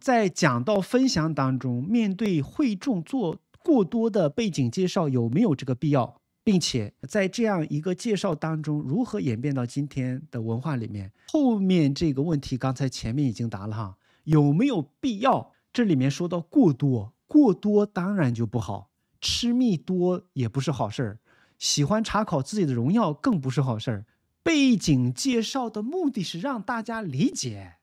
在讲到分享当中，面对会众做过多的背景介绍，有没有这个必要？并且在这样一个介绍当中，如何演变到今天的文化里面？后面这个问题，刚才前面已经答了哈，有没有必要？这里面说到过多，过多当然就不好，吃蜜多也不是好事儿，喜欢查考自己的荣耀更不是好事儿。背景介绍的目的是让大家理解。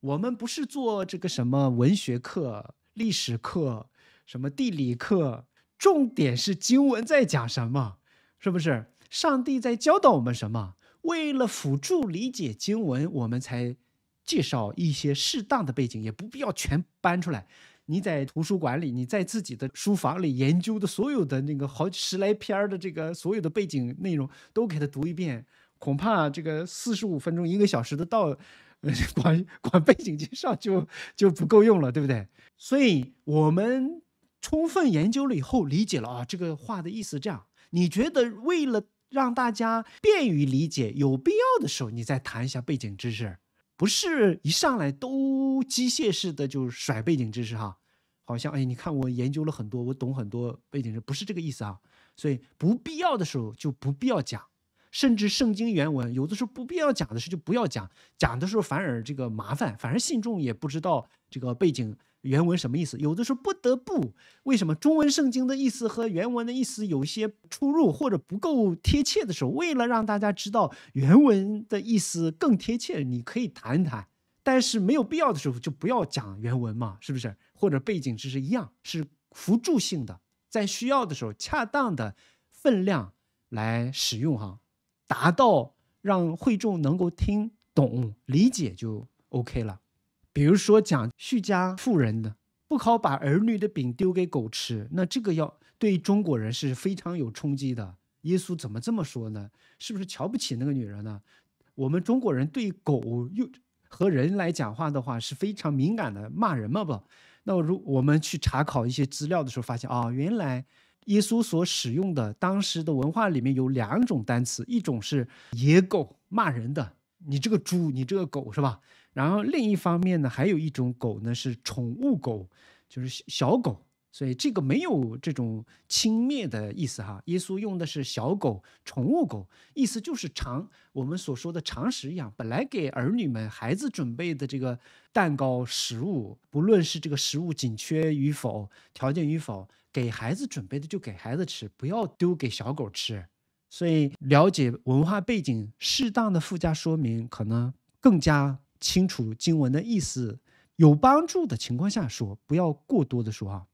我们不是做这个什么文学课、历史课、什么地理课，重点是经文在讲什么，是不是？上帝在教导我们什么？为了辅助理解经文，我们才介绍一些适当的背景，也不必要全搬出来。你在图书馆里，你在自己的书房里研究的所有的那个好十来篇的这个所有的背景内容都给他读一遍，恐怕这个四十五分钟、一个小时的到。管 管背景介绍就就不够用了，对不对？所以我们充分研究了以后，理解了啊，这个话的意思。这样，你觉得为了让大家便于理解，有必要的时候，你再谈一下背景知识，不是一上来都机械式的就甩背景知识哈？好像哎，你看我研究了很多，我懂很多背景知识，不是这个意思啊。所以不必要的时候就不必要讲。甚至圣经原文有的时候不必要讲的事就不要讲，讲的时候反而这个麻烦，反正信众也不知道这个背景原文什么意思。有的时候不得不为什么中文圣经的意思和原文的意思有些出入或者不够贴切的时候，为了让大家知道原文的意思更贴切，你可以谈一谈。但是没有必要的时候就不要讲原文嘛，是不是？或者背景知识一样是辅助性的，在需要的时候恰当的分量来使用哈。达到让会众能够听懂、理解就 OK 了。比如说讲“叙家富人”的，不考把儿女的饼丢给狗吃，那这个要对中国人是非常有冲击的。耶稣怎么这么说呢？是不是瞧不起那个女人呢？我们中国人对狗又和人来讲话的话是非常敏感的，骂人嘛不？那如我们去查考一些资料的时候发现啊，原来。耶稣所使用的当时的文化里面有两种单词，一种是野狗骂人的，你这个猪，你这个狗，是吧？然后另一方面呢，还有一种狗呢是宠物狗，就是小狗。所以这个没有这种轻蔑的意思哈，耶稣用的是小狗、宠物狗，意思就是常我们所说的常识一样，本来给儿女们、孩子准备的这个蛋糕食物，不论是这个食物紧缺与否、条件与否，给孩子准备的就给孩子吃，不要丢给小狗吃。所以了解文化背景，适当的附加说明，可能更加清楚经文的意思，有帮助的情况下说，不要过多的说啊。